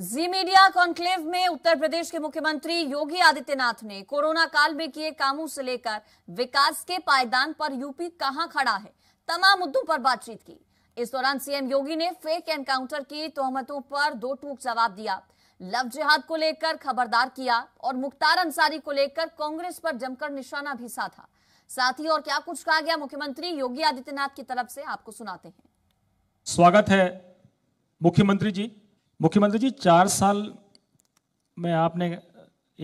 जी media conclave में उत्तर प्रदेश के मुख्यमंत्री योगी आदित्यनाथ ने कोरोना काल में किए कामों से लेकर विकास के पायदान पर यूपी कहां खड़ा है तमाम मुद्दों पर बातचीत की इस दौरान सीएम योगी ने फेक एनकाउंटर की तोहमतों पर दो टूक जवाब दिया लव जिहाद को लेकर खबरदार किया और मुख्तार अंसारी को लेकर कांग्रेस पर जमकर निशाना भी साधा साथ ही और क्या कुछ कहा गया मुख्यमंत्री योगी आदित्यनाथ की तरफ से आपको सुनाते हैं स्वागत है मुख्यमंत्री जी मुख्यमंत्री जी चार साल में आपने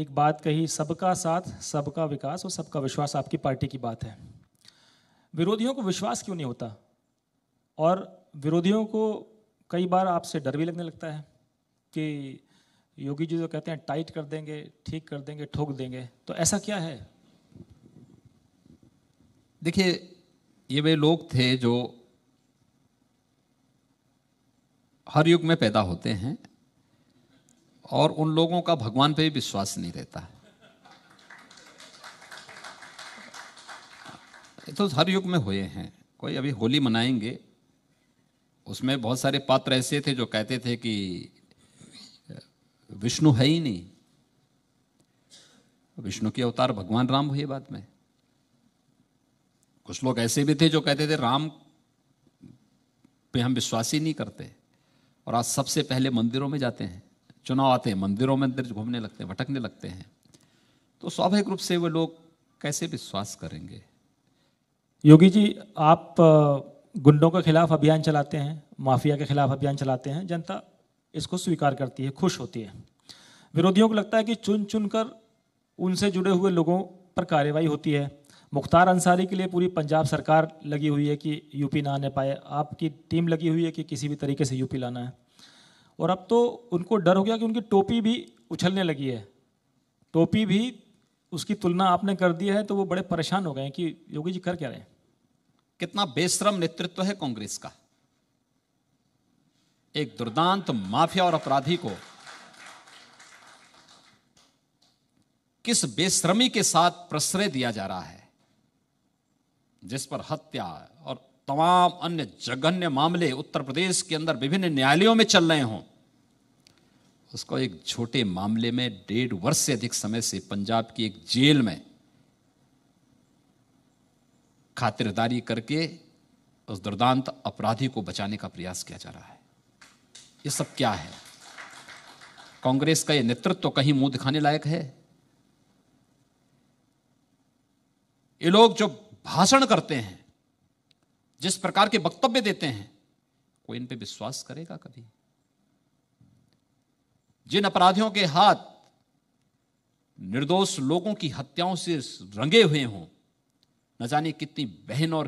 एक बात कही सबका साथ सबका विकास और सबका विश्वास आपकी पार्टी की बात है विरोधियों को विश्वास क्यों नहीं होता और विरोधियों को कई बार आपसे डर भी लगने लगता है कि योगी जी जो कहते हैं टाइट कर देंगे ठीक कर देंगे ठोक देंगे तो ऐसा क्या है देखिए ये वे लोग थे जो हर युग में पैदा होते हैं और उन लोगों का भगवान पे भी विश्वास नहीं रहता तो हर युग में हुए हैं कोई अभी होली मनाएंगे उसमें बहुत सारे पात्र ऐसे थे जो कहते थे कि विष्णु है ही नहीं विष्णु के अवतार भगवान राम हुए बाद में कुछ लोग ऐसे भी थे जो कहते थे राम पे हम विश्वास ही नहीं करते और आज सबसे पहले मंदिरों में जाते हैं चुनाव आते हैं मंदिरों में अंदर घूमने लगते हैं भटकने लगते हैं तो स्वाभाविक रूप से वो लोग कैसे विश्वास करेंगे योगी जी आप गुंडों के खिलाफ अभियान चलाते हैं माफिया के खिलाफ अभियान चलाते हैं जनता इसको स्वीकार करती है खुश होती है विरोधियों को लगता है कि चुन चुन कर उनसे जुड़े हुए लोगों पर कार्रवाई होती है मुख्तार अंसारी के लिए पूरी पंजाब सरकार लगी हुई है कि यूपी ना आने पाए आपकी टीम लगी हुई है कि किसी भी तरीके से यूपी लाना है और अब तो उनको डर हो गया कि उनकी टोपी भी उछलने लगी है टोपी भी उसकी तुलना आपने कर दी है तो वो बड़े परेशान हो गए कि योगी जी कर क्या रहे हैं कितना बेश्रम नेतृत्व है कांग्रेस का एक दुर्दांत माफिया और अपराधी को किस बेश्रमी के साथ प्रश्रय दिया जा रहा है जिस पर हत्या और तमाम अन्य जघन्य मामले उत्तर प्रदेश के अंदर विभिन्न न्यायालयों में चल रहे हों उसको एक छोटे मामले में डेढ़ वर्ष से अधिक समय से पंजाब की एक जेल में खातिरदारी करके उस दुर्दांत अपराधी को बचाने का प्रयास किया जा रहा है ये सब क्या है कांग्रेस का यह नेतृत्व तो कहीं मुंह दिखाने लायक है ये लोग जो भाषण करते हैं जिस प्रकार के वक्तव्य देते हैं कोई इन पे विश्वास करेगा कभी जिन अपराधियों के हाथ निर्दोष लोगों की हत्याओं से रंगे हुए हों न जाने कितनी बहन और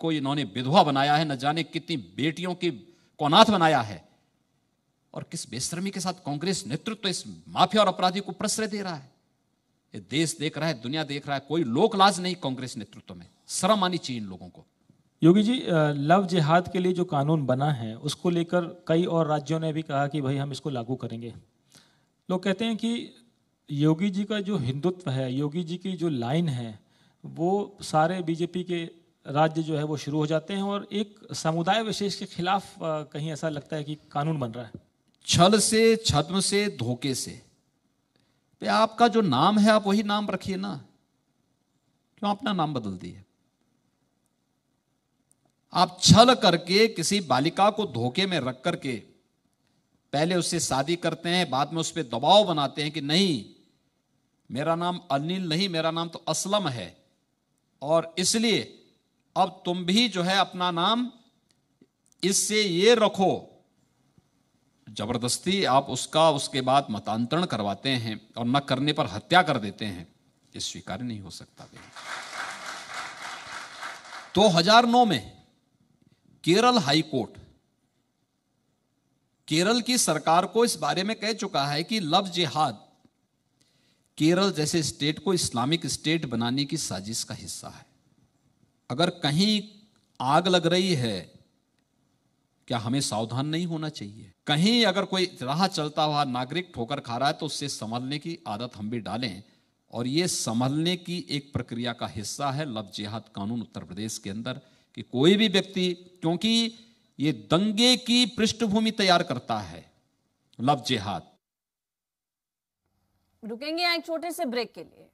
को इन्होंने विधवा बनाया है न जाने कितनी बेटियों की कोनाथ बनाया है और किस बेशर्मी के साथ कांग्रेस नेतृत्व तो इस माफिया और अपराधी को प्रश्रय दे रहा है ये देश देख रहा है दुनिया देख रहा है कोई लोक लाज नहीं कांग्रेस नेतृत्व में शर्म आनी चाहिए इन लोगों को योगी जी लव जिहाद के लिए जो कानून बना है उसको लेकर कई और राज्यों ने भी कहा कि भाई हम इसको लागू करेंगे लोग कहते हैं कि योगी जी का जो हिंदुत्व है योगी जी की जो लाइन है वो सारे बीजेपी के राज्य जो है वो शुरू हो जाते हैं और एक समुदाय विशेष के खिलाफ कहीं ऐसा लगता है कि कानून बन रहा है छल से छद्म से धोखे से पे आपका जो नाम है आप वही नाम रखिए ना क्यों अपना नाम बदल दिए आप छल करके किसी बालिका को धोखे में रख करके पहले उससे शादी करते हैं बाद में उस पर दबाव बनाते हैं कि नहीं मेरा नाम अनिल नहीं मेरा नाम तो असलम है और इसलिए अब तुम भी जो है अपना नाम इससे ये रखो ज़बरदस्ती आप उसका उसके बाद मतांतरण करवाते हैं और न करने पर हत्या कर देते हैं ये स्वीकार नहीं हो सकता दो हजार नौ में केरल हाई कोर्ट केरल की सरकार को इस बारे में कह चुका है कि लव जिहाद केरल जैसे स्टेट को इस्लामिक स्टेट बनाने की साजिश का हिस्सा है अगर कहीं आग लग रही है क्या हमें सावधान नहीं होना चाहिए कहीं अगर कोई राह चलता हुआ नागरिक ठोकर खा रहा है तो उससे संभलने की आदत हम भी डालें और ये संभलने की एक प्रक्रिया का हिस्सा है लव जिहाद कानून उत्तर प्रदेश के अंदर कि कोई भी व्यक्ति क्योंकि ये दंगे की पृष्ठभूमि तैयार करता है लव जिहाद रुकेंगे एक छोटे से ब्रेक के लिए